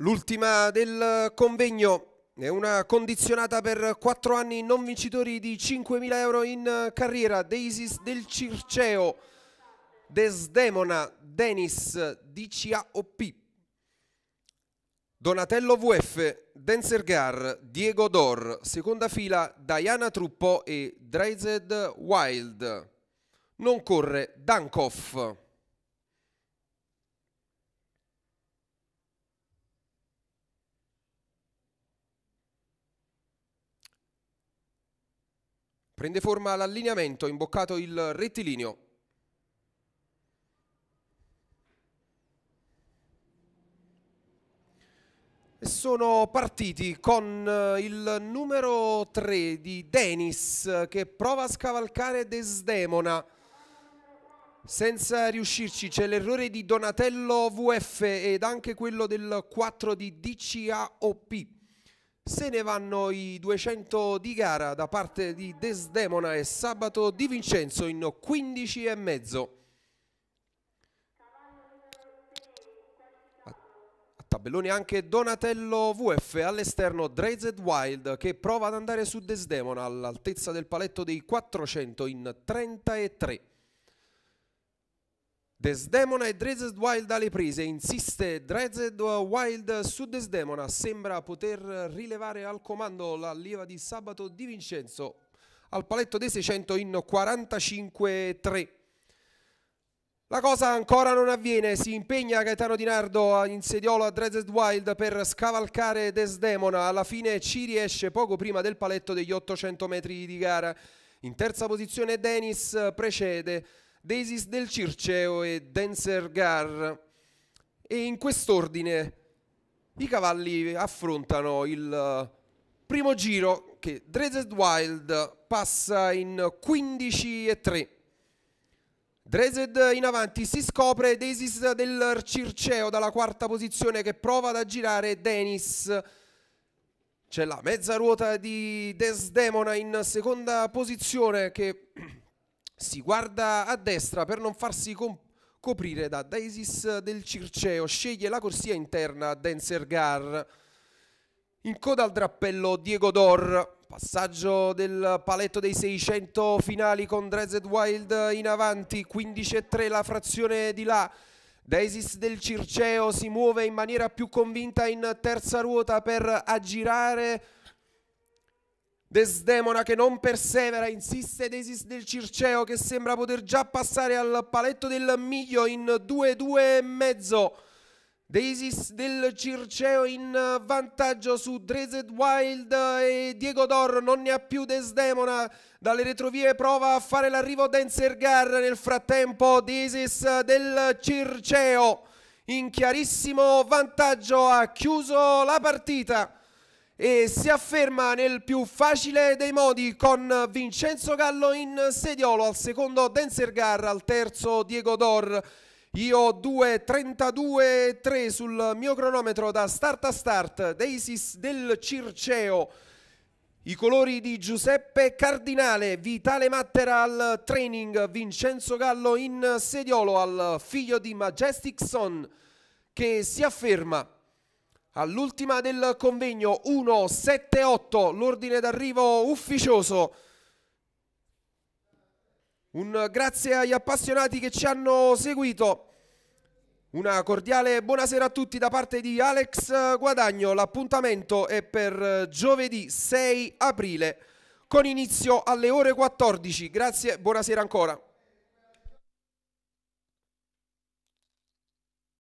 L'ultima del convegno è una condizionata per quattro anni non vincitori di 5.000 euro in carriera. Deisis del Circeo, Desdemona, Denis, DCAOP, Donatello VF, Denzer Gar, Diego Dor, seconda fila Diana Truppo e Dreized Wild. Non corre Dankoff. Prende forma l'allineamento, imboccato il rettilineo. Sono partiti con eh, il numero 3 di Denis che prova a scavalcare Desdemona senza riuscirci c'è l'errore di Donatello VF ed anche quello del 4 di DCAOP se ne vanno i 200 di gara da parte di Desdemona e Sabato Di Vincenzo in 15 e mezzo. tabellone anche Donatello VF all'esterno Drazed Wild che prova ad andare su Desdemona all'altezza del paletto dei 400 in 33. Desdemona e Drezed Wild alle prese, insiste Drezed Wild su Desdemona, sembra poter rilevare al comando la leva di Sabato Di Vincenzo al paletto dei 600 in 45-3. La cosa ancora non avviene, si impegna Gaetano Di Nardo in sediola a Drezed Wild per scavalcare Desdemona, alla fine ci riesce poco prima del paletto degli 800 metri di gara. In terza posizione Dennis precede. Daisies del Circeo e Dancer Gar. E in quest'ordine i cavalli affrontano il eh, primo giro che Dresed Wild passa in 15 e 3. Dresed in avanti si scopre Desis del Circeo dalla quarta posizione che prova ad aggirare Dennis. C'è la mezza ruota di Desdemona in seconda posizione che si guarda a destra per non farsi comp- coprire da Daisis del Circeo, sceglie la corsia interna a Gar. In coda al drappello Diego Dor, passaggio del paletto dei 600 finali con Drezed Wild in avanti, 15-3 la frazione di là. Daisis del Circeo si muove in maniera più convinta in terza ruota per aggirare Desdemona che non persevera, insiste Desis del Circeo che sembra poter già passare al paletto del miglio in 2-2 e mezzo. Desis del Circeo in vantaggio su Dresed Wild e Diego Dor non ne ha più Desdemona dalle retrovie prova a fare l'arrivo Dancer Gar nel frattempo Desis del Circeo in chiarissimo vantaggio ha chiuso la partita e si afferma nel più facile dei modi con Vincenzo Gallo in sediolo al secondo Denzer Gar al terzo Diego Dor io 2.32.3 sul mio cronometro da start a start Deisis del Circeo i colori di Giuseppe Cardinale, Vitale Mattera al training, Vincenzo Gallo in sediolo al figlio di Majestic Son che si afferma All'ultima del convegno 178, l'ordine d'arrivo ufficioso. Un grazie agli appassionati che ci hanno seguito. Una cordiale buonasera a tutti da parte di Alex Guadagno. L'appuntamento è per giovedì 6 aprile con inizio alle ore 14. Grazie, buonasera ancora.